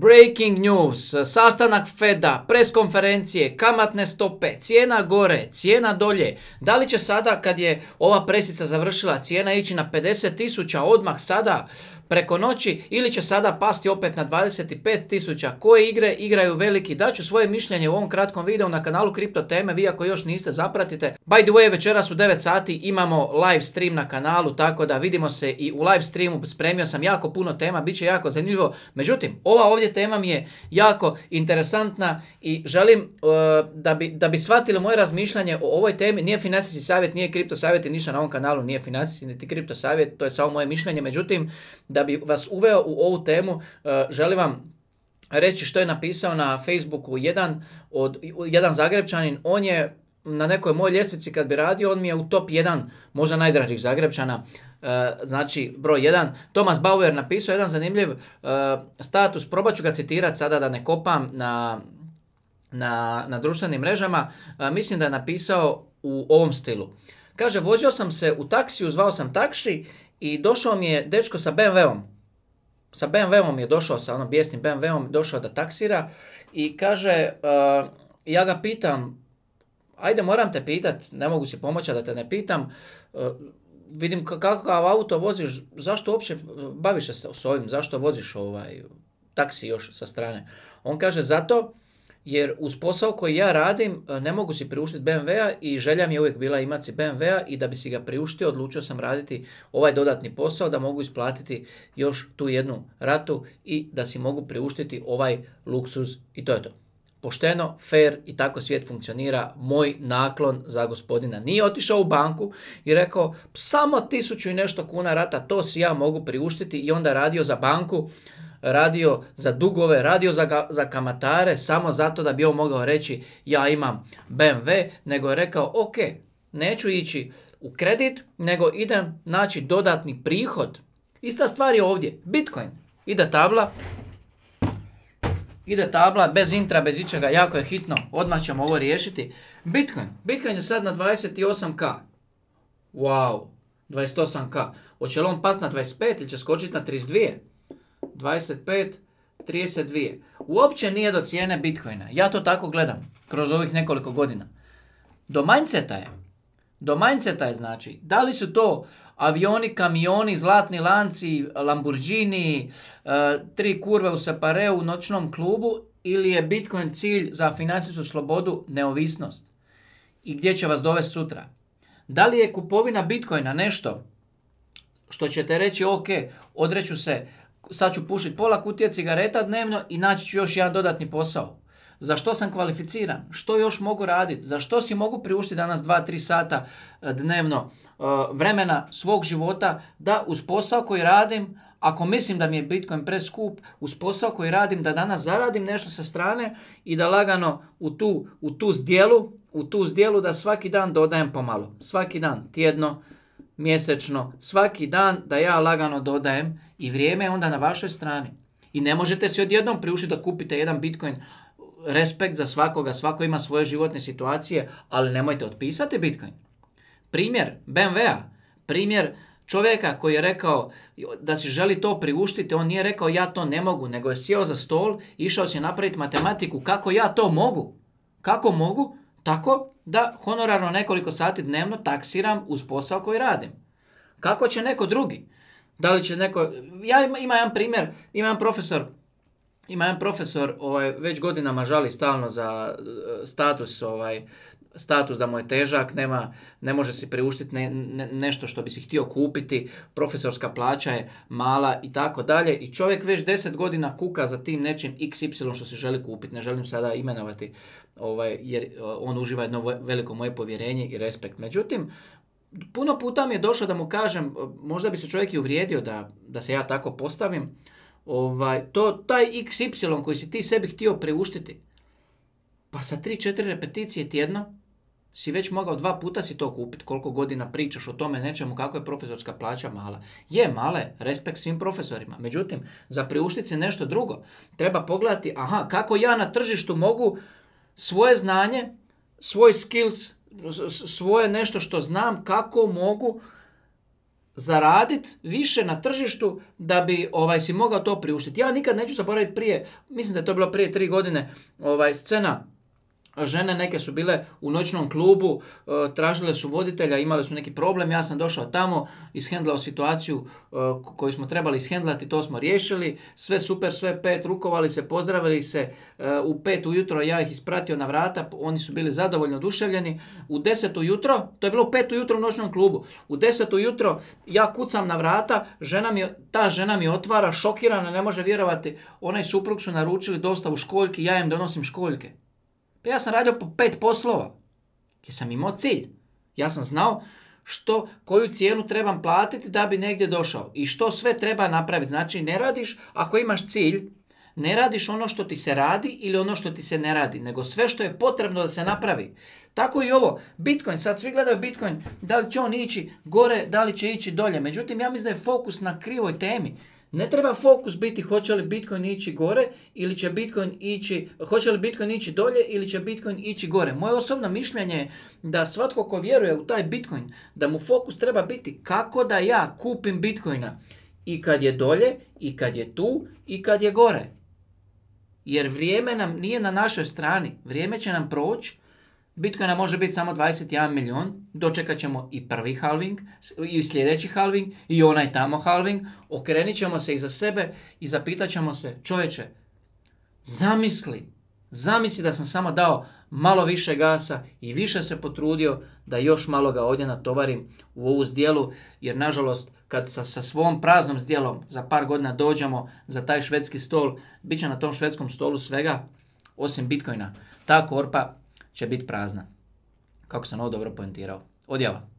Breaking news, sastanak Feda, konferencije, kamatne stope, cijena gore, cijena dolje. Da li će sada kad je ova presica završila cijena ići na 50 tisuća odmah sada? preko noći ili će sada pasti opet na 25.000. Koje igre igraju veliki? Daću svoje mišljenje u ovom kratkom videu na kanalu Kripto Teme. Vi ako još niste zapratite. By the way, večeras u 9 sati imamo live stream na kanalu, tako da vidimo se i u live streamu. Spremio sam jako puno tema, bit će jako zanimljivo. Međutim, ova ovdje tema mi je jako interesantna i želim e, da, bi, da bi shvatili moje razmišljanje o ovoj temi. Nije financijski savjet, nije kripto savjet i ništa na ovom kanalu nije financijski niti kripto savjet, to je samo moje mišljenje. Međutim, da bi vas uveo u ovu temu, e, želim vam reći što je napisao na Facebooku jedan, od, jedan Zagrebčanin, on je na nekoj mojoj ljestvici kad bi radio, on mi je u top 1, možda najdražih Zagrebčana, e, znači broj 1. Tomas Bauer napisao jedan zanimljiv e, status, probat ću ga citirati sada da ne kopam na, na, na društvenim mrežama, mislim da je napisao u ovom stilu. Kaže, vozio sam se u taksiju, zvao sam takši i došao mi je dečko sa BMW-om. Sa BMW-om je došao, sa onom bijesnim BMW-om došao da taksira i kaže, e, ja ga pitam, ajde moram te pitat, ne mogu si pomoći da te ne pitam, e, vidim kakav auto voziš, zašto uopće e, baviš se s ovim, zašto voziš ovaj taksi još sa strane. On kaže, zato jer uz posao koji ja radim e, ne mogu si priuštiti BMW-a i želja mi je uvijek bila imati si BMW-a i da bi si ga priuštio odlučio sam raditi ovaj dodatni posao da mogu isplatiti još tu jednu ratu i da si mogu priuštiti ovaj luksuz i to je to. Pošteno, fair i tako svijet funkcionira. Moj naklon za gospodina nije otišao u banku i rekao samo tisuću i nešto kuna rata, to si ja mogu priuštiti i onda radio za banku radio za dugove, radio za, za kamatare samo zato da bi on mogao reći ja imam BMW, nego je rekao ok, neću ići u kredit, nego idem naći dodatni prihod. Ista stvar je ovdje, Bitcoin. Ide tabla, ide tabla bez intra, bez ičega, jako je hitno, odmah ćemo ovo riješiti. Bitcoin, Bitcoin je sad na 28k. Wow, 28k. Hoće li on pas na 25 ili će skočiti na 32? 25, 32. Uopće nije do cijene Bitcoina. Ja to tako gledam kroz ovih nekoliko godina. Do mindseta je. Do mindseta je znači. Da li su to avioni, kamioni, zlatni lanci, Lamborghini, e, tri kurve u separeu u noćnom klubu ili je Bitcoin cilj za financijsku slobodu, neovisnost? I gdje će vas dovesti sutra? Da li je kupovina Bitcoina nešto što ćete reći ok, odreću se sad ću pušiti pola kutije cigareta dnevno i naći ću još jedan dodatni posao. Za što sam kvalificiran? Što još mogu raditi? Za što si mogu priuštiti danas 2-3 sata e, dnevno e, vremena svog života da uz posao koji radim, ako mislim da mi je Bitcoin preskup, uz posao koji radim da danas zaradim nešto sa strane i da lagano u tu, u tu zdjelu, u tu zdjelu da svaki dan dodajem pomalo. Svaki dan, tjedno, mjesečno, svaki dan da ja lagano dodajem i vrijeme je onda na vašoj strani. I ne možete si odjednom priušiti da kupite jedan bitcoin. Respekt za svakoga, svako ima svoje životne situacije, ali nemojte otpisati bitcoin. Primjer BMW-a, primjer čovjeka koji je rekao da si želi to priuštiti, on nije rekao ja to ne mogu, nego je sjeo za stol išao si napraviti matematiku kako ja to mogu. Kako mogu? Tako da honorarno nekoliko sati dnevno taksiram uz posao koji radim. Kako će neko drugi? Da li će neko... Ja imam jedan primjer, imam jedan profesor imam jedan profesor, ovaj, već godinama žali stalno za e, status ovaj, status da mu je težak, nema, ne može si priuštiti ne, nešto što bi si htio kupiti, profesorska plaća je mala i tako dalje. I čovjek već deset godina kuka za tim nečim XY što se želi kupiti. Ne želim sada imenovati ovaj, jer on uživa jedno veliko moje povjerenje i respekt. Međutim, puno puta mi je došlo da mu kažem, možda bi se čovjek i uvrijedio da, da se ja tako postavim, ovaj, to, taj XY koji si ti sebi htio priuštiti, pa sa 3-4 repeticije tjedno, si već mogao dva puta si to kupiti, koliko godina pričaš o tome nečemu kako je profesorska plaća mala. Je, mala je, respekt svim profesorima. Međutim, za priuštiti si nešto drugo, treba pogledati, aha, kako ja na tržištu mogu svoje znanje, svoj skills, svoje nešto što znam, kako mogu zaraditi više na tržištu da bi ovaj si mogao to priuštiti. Ja nikad neću zaboraviti prije, mislim da je to bilo prije tri godine, ovaj scena Žene neke su bile u noćnom klubu, e, tražile su voditelja, imale su neki problem, ja sam došao tamo, ishendlao situaciju e, koju smo trebali ishendlati, to smo riješili, sve super, sve pet, rukovali se, pozdravili se, e, u pet ujutro ja ih ispratio na vrata, oni su bili zadovoljno oduševljeni, u deset ujutro, to je bilo u pet ujutro u noćnom klubu, u deset ujutro ja kucam na vrata, ta žena mi otvara, šokirana, ne može vjerovati, onaj suprug su naručili dostavu školjki, ja im donosim školjke. Pa ja sam radio po pet poslova. Jer sam imao cilj. Ja sam znao što, koju cijenu trebam platiti da bi negdje došao. I što sve treba napraviti. Znači ne radiš, ako imaš cilj, ne radiš ono što ti se radi ili ono što ti se ne radi, nego sve što je potrebno da se napravi. Tako i ovo, Bitcoin, sad svi gledaju Bitcoin, da li će on ići gore, da li će ići dolje. Međutim, ja mislim da je fokus na krivoj temi. Ne treba fokus biti hoće li Bitcoin ići gore ili će Bitcoin ići, hoće li Bitcoin ići dolje ili će Bitcoin ići gore. Moje osobno mišljenje je da svatko ko vjeruje u taj Bitcoin, da mu fokus treba biti kako da ja kupim Bitcoina i kad je dolje, i kad je tu, i kad je gore. Jer vrijeme nam nije na našoj strani. Vrijeme će nam proći, Bitcoina može biti samo 21 milijon, dočekat ćemo i prvi halving, i sljedeći halving, i onaj tamo halving, okrenit ćemo se iza sebe i zapitat ćemo se, čovječe, zamisli, zamisli da sam samo dao malo više gasa i više se potrudio da još malo ga ovdje natovarim u ovu zdjelu, jer nažalost kad sa, sa svom praznom zdjelom za par godina dođemo za taj švedski stol, bit će na tom švedskom stolu svega osim Bitcoina. Ta korpa će biti prazna. Kako sam ovo dobro pojentirao. Odjava.